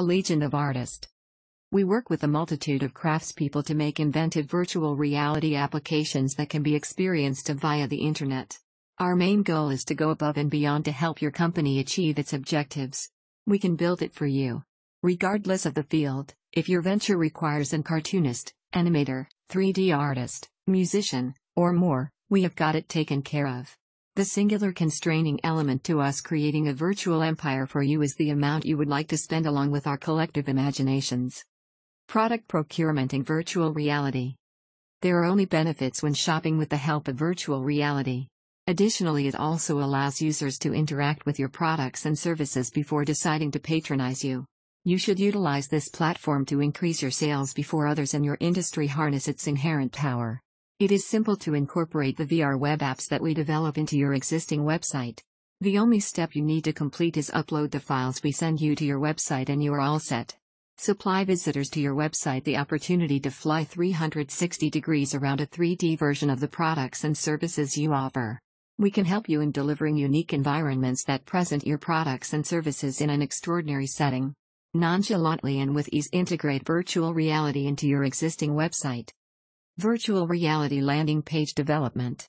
a legion of artists. We work with a multitude of craftspeople to make inventive virtual reality applications that can be experienced via the internet. Our main goal is to go above and beyond to help your company achieve its objectives. We can build it for you. Regardless of the field, if your venture requires an cartoonist, animator, 3D artist, musician, or more, we have got it taken care of. The singular constraining element to us creating a virtual empire for you is the amount you would like to spend along with our collective imaginations. Product procurement in virtual reality. There are only benefits when shopping with the help of virtual reality. Additionally, it also allows users to interact with your products and services before deciding to patronize you. You should utilize this platform to increase your sales before others in your industry harness its inherent power. It is simple to incorporate the VR web apps that we develop into your existing website. The only step you need to complete is upload the files we send you to your website and you are all set. Supply visitors to your website the opportunity to fly 360 degrees around a 3D version of the products and services you offer. We can help you in delivering unique environments that present your products and services in an extraordinary setting. Nonchalantly and with ease integrate virtual reality into your existing website. Virtual Reality Landing Page Development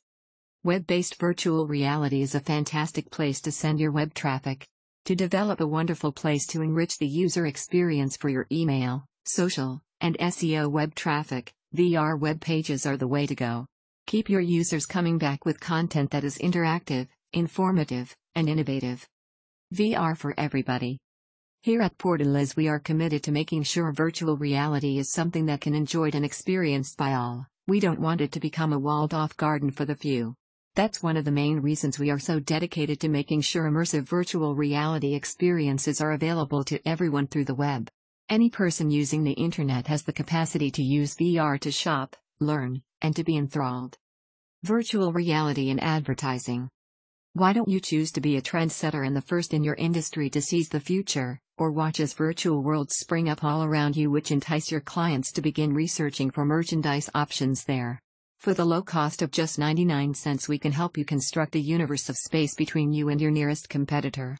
Web-based virtual reality is a fantastic place to send your web traffic. To develop a wonderful place to enrich the user experience for your email, social, and SEO web traffic, VR web pages are the way to go. Keep your users coming back with content that is interactive, informative, and innovative. VR for everybody. Here at Portalis, we are committed to making sure virtual reality is something that can enjoyed and experienced by all. We don't want it to become a walled-off garden for the few. That's one of the main reasons we are so dedicated to making sure immersive virtual reality experiences are available to everyone through the web. Any person using the internet has the capacity to use VR to shop, learn, and to be enthralled. Virtual reality in advertising why don't you choose to be a trendsetter and the first in your industry to seize the future, or watch as virtual worlds spring up all around you which entice your clients to begin researching for merchandise options there? For the low cost of just 99 cents we can help you construct a universe of space between you and your nearest competitor.